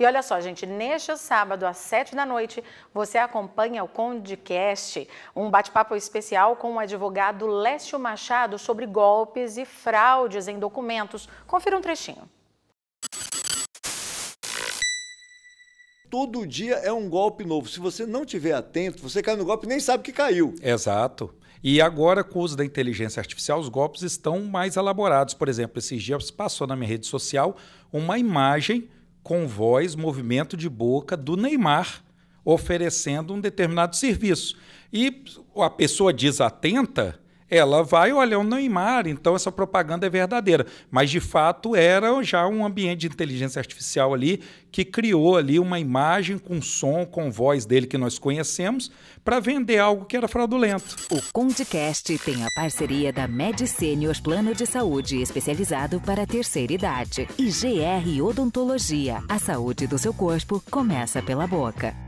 E olha só, gente, neste sábado às 7 da noite, você acompanha o Condecast, um bate-papo especial com o advogado Lécio Machado sobre golpes e fraudes em documentos. Confira um trechinho. Todo dia é um golpe novo. Se você não tiver atento, você cai no golpe e nem sabe que caiu. Exato. E agora, com o uso da inteligência artificial, os golpes estão mais elaborados. Por exemplo, esses dias passou na minha rede social uma imagem com voz, movimento de boca do Neymar oferecendo um determinado serviço. E a pessoa desatenta ela vai olhar é o Neymar, então essa propaganda é verdadeira. Mas de fato era já um ambiente de inteligência artificial ali que criou ali uma imagem com som, com voz dele que nós conhecemos, para vender algo que era fraudulento. O Condecast tem a parceria da MedSenior Plano de Saúde especializado para a terceira idade e GR Odontologia. A saúde do seu corpo começa pela boca.